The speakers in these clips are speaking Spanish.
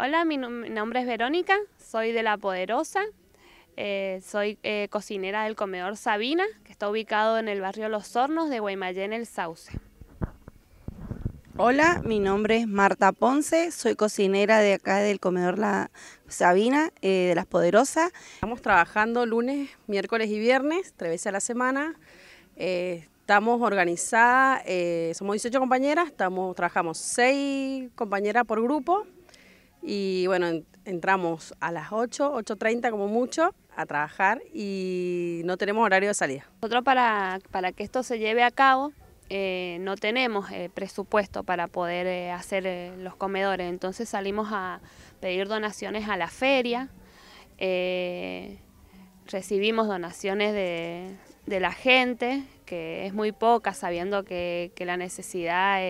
Hola, mi, nombre es Verónica, soy de La Poderosa, eh, soy eh, cocinera del comedor Sabina, que está ubicado en el barrio Los Hornos de Guaymallén, el Sauce. Hola, mi nombre es Marta Ponce, soy cocinera de acá del comedor La Sabina, eh, de Las Poderosas. Estamos trabajando lunes, miércoles y viernes, tres veces a la semana. estamos organizadas, somos 18 compañeras, trabajamos 6 compañeras por grupo y bueno, entramos a las 8, 8.30 como mucho, a trabajar y no tenemos horario de salida. Nosotros para, que esto se lleve a cabo eh, no tenemos eh, presupuesto para poder eh, hacer los comedores, entonces salimos a pedir donaciones a la feria, recibimos donaciones de, la gente, que es muy poca, sabiendo que, que la necesidad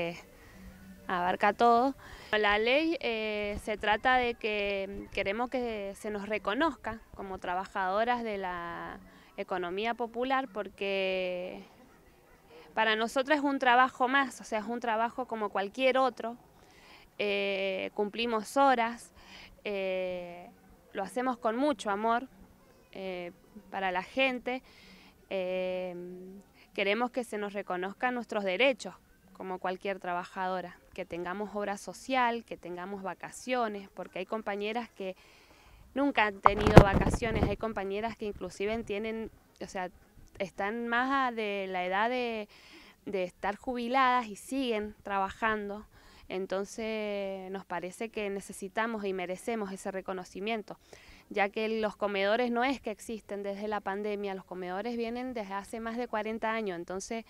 abarca todo. La ley eh, se trata de que mm, queremos que se nos reconozca como trabajadoras de la economía popular porque para nosotros es un trabajo más, o sea, es un trabajo como cualquier otro. Eh, cumplimos horas, eh, lo hacemos con mucho amor para la gente. queremos que se nos reconozcan nuestros derechos como cualquier trabajadora, que tengamos obra social, que tengamos vacaciones, porque hay compañeras que nunca han tenido vacaciones, hay compañeras que inclusive tienen, o sea, están más de la edad de, de estar jubiladas y siguen trabajando. Entonces nos parece que necesitamos y merecemos ese reconocimiento, ya que los comedores no es que existen desde la pandemia, los comedores vienen desde hace más de 40 años, entonces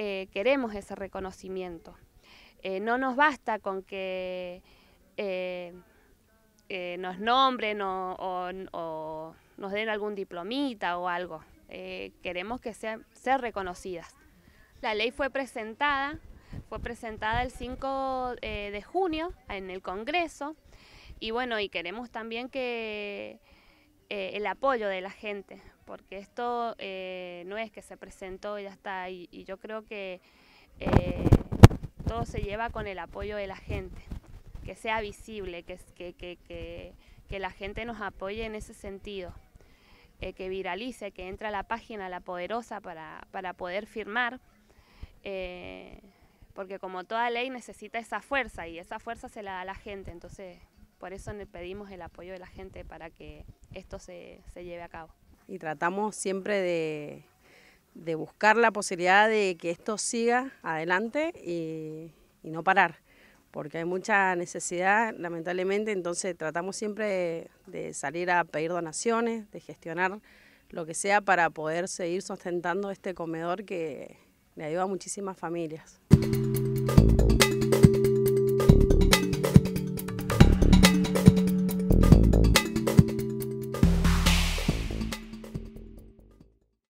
eh, queremos ese reconocimiento. Eh, no nos basta con que eh, nos nombren o, nos den algún diplomita o algo. queremos que sean ser reconocidas. La ley fue presentada, fue presentada el 5 de junio en el Congreso y bueno, y queremos también que eh, el apoyo de la gente, porque esto eh, no es que se presentó y ya está, y, y yo creo que eh, todo se lleva con el apoyo de la gente, que sea visible, que, que, que, que la gente nos apoye en ese sentido, que viralice, que entre a la página La Poderosa para, para poder firmar porque como toda ley necesita esa fuerza y esa fuerza se la da la gente, entonces por eso le pedimos el apoyo de la gente para que esto se, lleve a cabo. Y tratamos siempre de, buscar la posibilidad de que esto siga adelante y, no parar, porque hay mucha necesidad, lamentablemente, entonces tratamos siempre de, de salir a pedir donaciones, de gestionar lo que sea para poder seguir sustentando este comedor que le ayuda a muchísimas familias.